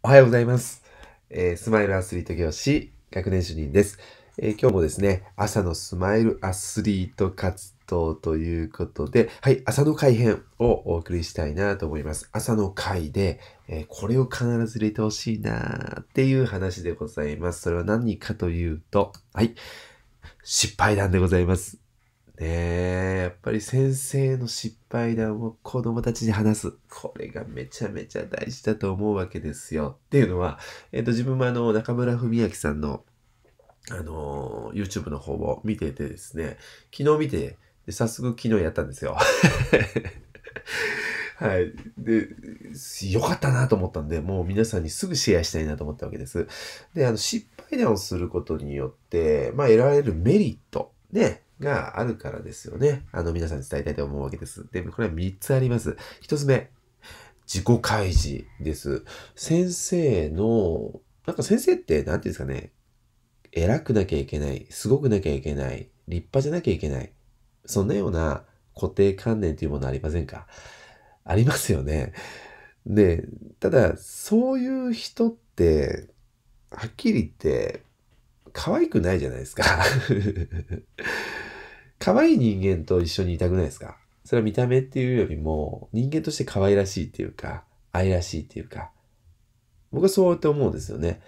おはようございます。えー、スマイルアスリート教師、学年主任です、えー、今日もですね、朝のスマイルアスリート活動ということで、はい、朝の会編をお送りしたいなと思います。朝の会で、えー、これを必ず入れてほしいなっていう話でございます。それは何かというと、はい、失敗談でございます。ねえ、やっぱり先生の失敗談を子供たちに話す。これがめちゃめちゃ大事だと思うわけですよ。っていうのは、えっ、ー、と、自分もあの、中村文明さんの、あのー、YouTube の方を見ててですね、昨日見て、で早速昨日やったんですよ。はい。で、良かったなと思ったんで、もう皆さんにすぐシェアしたいなと思ったわけです。で、あの、失敗談をすることによって、まあ、得られるメリット。ね、があるからですよね。あの、皆さんに伝えたいと思うわけです。で、これは3つあります。1つ目、自己開示です。先生の、なんか先生ってなんていうんですかね、偉くなきゃいけない、すごくなきゃいけない、立派じゃなきゃいけない、そんなような固定観念というものありませんかありますよね。で、ただ、そういう人って、はっきり言って、可愛くないじゃないですか。可愛い人間と一緒にいたくないですかそれは見た目っていうよりも、人間として可愛らしいっていうか、愛らしいっていうか、僕はそうやって思うんですよね。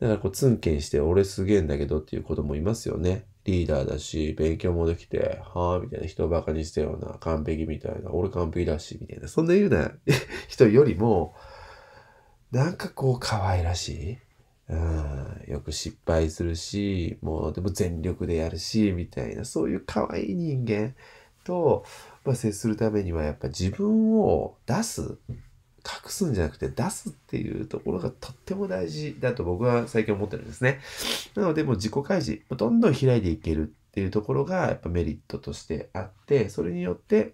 だからこう、ツンケンして、俺すげえんだけどっていう子供いますよね。リーダーだし、勉強もできて、はぁ、みたいな人をバカにしたような、完璧みたいな、俺完璧だし、みたいな、そんな言うな 人よりも、なんかこう、可愛らしい。うん、よく失敗するし、もうでも全力でやるし、みたいな、そういう可愛い人間と、まあ、接するためには、やっぱ自分を出す、隠すんじゃなくて出すっていうところがとっても大事だと僕は最近思ってるんですね。なので、もう自己開示、どんどん開いていけるっていうところが、やっぱメリットとしてあって、それによって、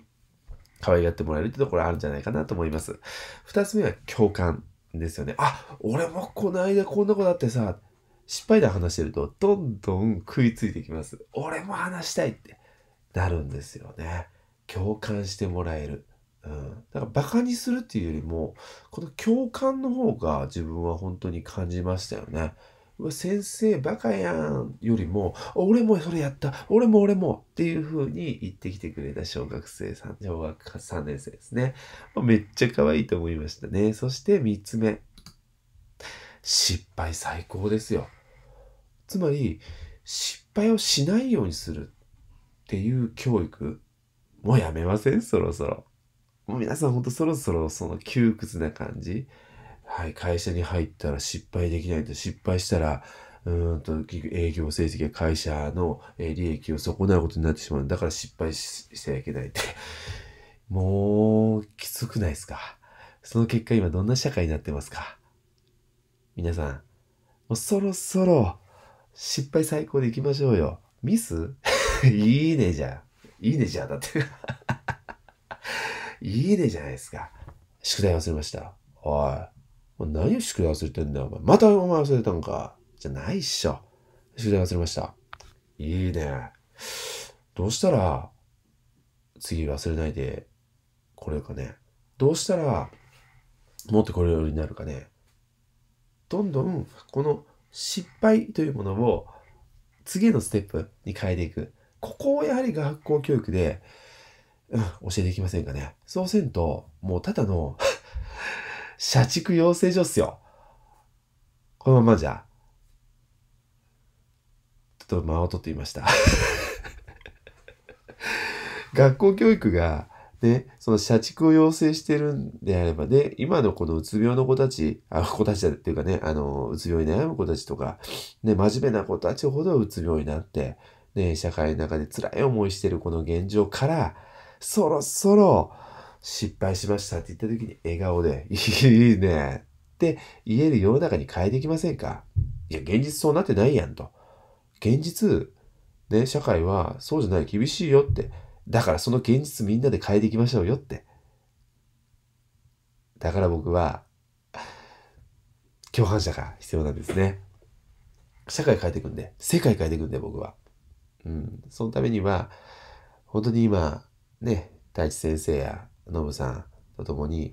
可愛がってもらえるってところあるんじゃないかなと思います。二つ目は共感ですよね。あ俺もこの間こんなことあってさ失敗談話してるとどんどん食いついてきます。俺も話したいってなるんですよね。共感してもらえる。うん、だからバカにするっていうよりもこの共感の方が自分は本当に感じましたよね。先生バカやんよりも、俺もそれやった、俺も俺もっていう風に言ってきてくれた小学生さん、小学3年生ですね。めっちゃ可愛いと思いましたね。そして3つ目。失敗最高ですよ。つまり、失敗をしないようにするっていう教育、もうやめませんそろそろ。もう皆さんほんとそろそろその窮屈な感じ。はい、会社に入ったら失敗できないと、失敗したら、うんと、営業成績や会社の利益を損なうことになってしまう。だから失敗ししちゃいけないって。もう、きつくないですかその結果今どんな社会になってますか皆さん、もうそろそろ失敗最高でいきましょうよ。ミス いいねじゃん。いいねじゃん。だって いいねじゃないですか。宿題忘れました。おい。何を宿題忘れてんだよ、お前。またお前忘れたんか。じゃないっしょ。宿題忘れました。いいね。どうしたら、次忘れないでこれるかね。どうしたら、持ってこれるようになるかね。どんどん、この失敗というものを、次のステップに変えていく。ここをやはり学校教育で、うん、教えていきませんかね。そうせんと、もうただの社畜養成所っすよ。このままじゃ。ちょっと間を取っていました 学校教育が、ね、その社畜を養成してるんであればね、今のこのうつ病の子たち、あ、子たちだっていうかね、あの、うつ病に悩む子たちとか、ね、真面目な子たちほどうつ病になって、ね、社会の中で辛い思いしてるこの現状から、そろそろ、失敗しましたって言った時に笑顔で、いいねって言える世の中に変えていきませんかいや、現実そうなってないやんと。現実、ね、社会はそうじゃない、厳しいよって。だからその現実みんなで変えていきましょうよって。だから僕は、共犯者が必要なんですね。社会変えていくんで、世界変えていくんで僕は。うん。そのためには、本当に今、ね、太一先生やノブさんと共に、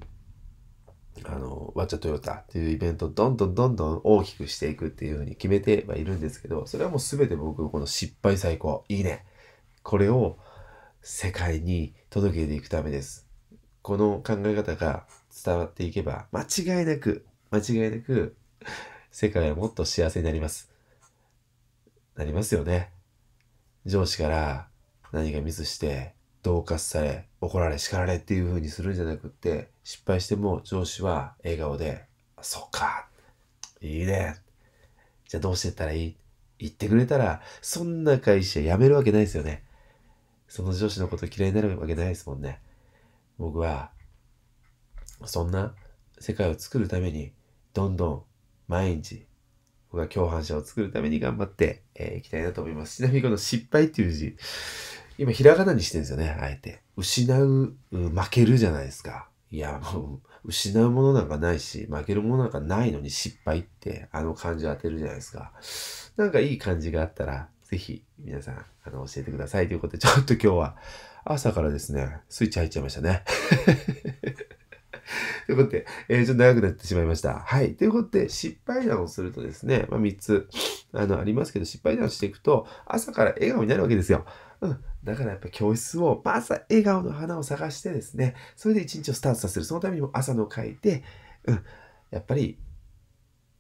あの、ワッチャトヨタっていうイベントをどんどんどんどん大きくしていくっていうふうに決めてはいるんですけど、それはもう全て僕この失敗最高、いいね。これを世界に届けていくためです。この考え方が伝わっていけば、間違いなく、間違いなく、世界はもっと幸せになります。なりますよね。上司から何かミスして恫喝され、怒られ、叱られっていう風にするんじゃなくって、失敗しても上司は笑顔で、そっか、いいね。じゃあどうしてったらいい言ってくれたら、そんな会社辞めるわけないですよね。その上司のこと嫌いになるわけないですもんね。僕は、そんな世界を作るために、どんどん毎日、僕は共犯者を作るために頑張ってい、えー、きたいなと思います。ちなみにこの失敗っていう字、今、ひらがなにしてるんですよね、あえて。失う、うん、負けるじゃないですか。いや、もう、失うものなんかないし、負けるものなんかないのに失敗って、あの漢字を当てるじゃないですか。なんかいい感じがあったら、ぜひ、皆さん、あの、教えてくださいということで、ちょっと今日は、朝からですね、スイッチ入っちゃいましたね。ということで、えー、ちょっと長くなってしまいました。はい。ということで、失敗談をするとですね、まあ、3つ、あの、ありますけど、失敗談をしていくと、朝から笑顔になるわけですよ。うん。だからやっぱ教室を、まず笑顔の花を探してですね、それで一日をスタートさせる。そのためにも朝の会で、うん。やっぱり、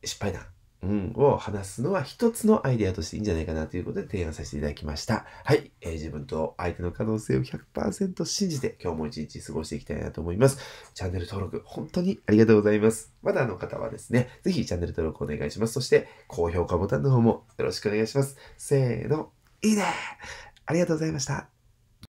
失敗談、うん、を話すのは一つのアイデアとしていいんじゃないかなということで提案させていただきました。はい。えー、自分と相手の可能性を100%信じて今日も一日過ごしていきたいなと思います。チャンネル登録本当にありがとうございます。まだの方はですね、ぜひチャンネル登録お願いします。そして高評価ボタンの方もよろしくお願いします。せーの、いいねありがとうございました。